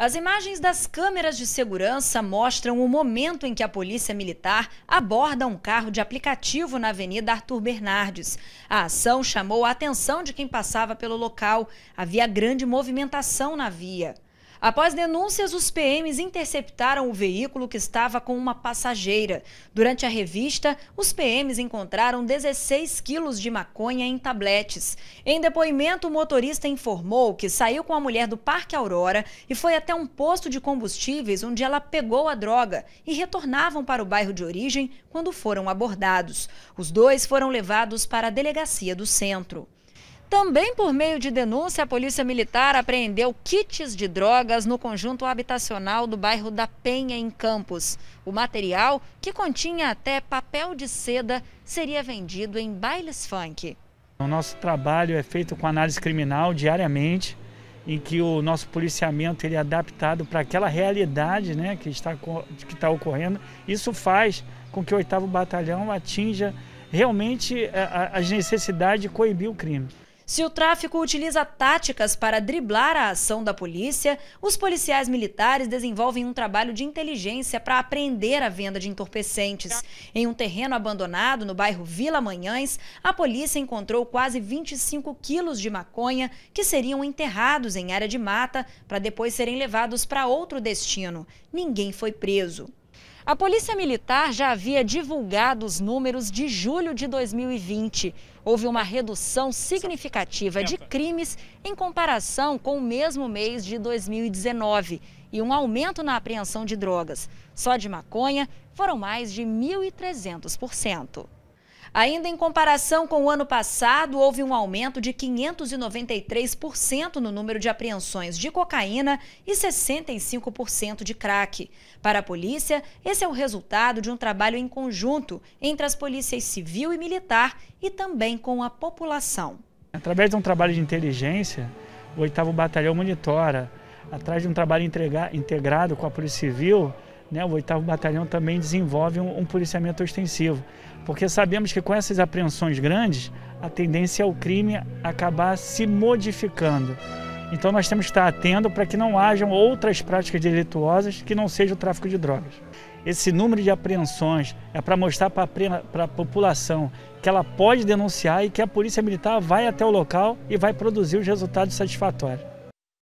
As imagens das câmeras de segurança mostram o momento em que a polícia militar aborda um carro de aplicativo na Avenida Arthur Bernardes. A ação chamou a atenção de quem passava pelo local. Havia grande movimentação na via. Após denúncias, os PMs interceptaram o veículo que estava com uma passageira. Durante a revista, os PMs encontraram 16 quilos de maconha em tabletes. Em depoimento, o motorista informou que saiu com a mulher do Parque Aurora e foi até um posto de combustíveis onde ela pegou a droga e retornavam para o bairro de origem quando foram abordados. Os dois foram levados para a delegacia do centro. Também por meio de denúncia, a Polícia Militar apreendeu kits de drogas no conjunto habitacional do bairro da Penha, em Campos. O material, que continha até papel de seda, seria vendido em bailes funk. O nosso trabalho é feito com análise criminal diariamente, em que o nosso policiamento ele é adaptado para aquela realidade né, que, está, que está ocorrendo. Isso faz com que o 8 Batalhão atinja realmente eh, as necessidades de coibir o crime. Se o tráfico utiliza táticas para driblar a ação da polícia, os policiais militares desenvolvem um trabalho de inteligência para apreender a venda de entorpecentes. Em um terreno abandonado no bairro Vila Manhães, a polícia encontrou quase 25 quilos de maconha que seriam enterrados em área de mata para depois serem levados para outro destino. Ninguém foi preso. A Polícia Militar já havia divulgado os números de julho de 2020. Houve uma redução significativa de crimes em comparação com o mesmo mês de 2019 e um aumento na apreensão de drogas. Só de maconha foram mais de 1.300%. Ainda em comparação com o ano passado, houve um aumento de 593% no número de apreensões de cocaína e 65% de crack. Para a polícia, esse é o resultado de um trabalho em conjunto entre as polícias civil e militar e também com a população. Através de um trabalho de inteligência, o 8 Batalhão monitora, atrás de um trabalho integrado com a Polícia Civil, né, o 8 Batalhão também desenvolve um, um, policiamento ostensivo, porque sabemos que com essas apreensões grandes, a tendência é o crime acabar se modificando. Então nós temos que estar atento para que não hajam outras práticas delituosas que não seja o tráfico de drogas. Esse número de apreensões é para mostrar para a população que ela pode denunciar e que a Polícia Militar vai até o local e vai produzir os resultados satisfatórios.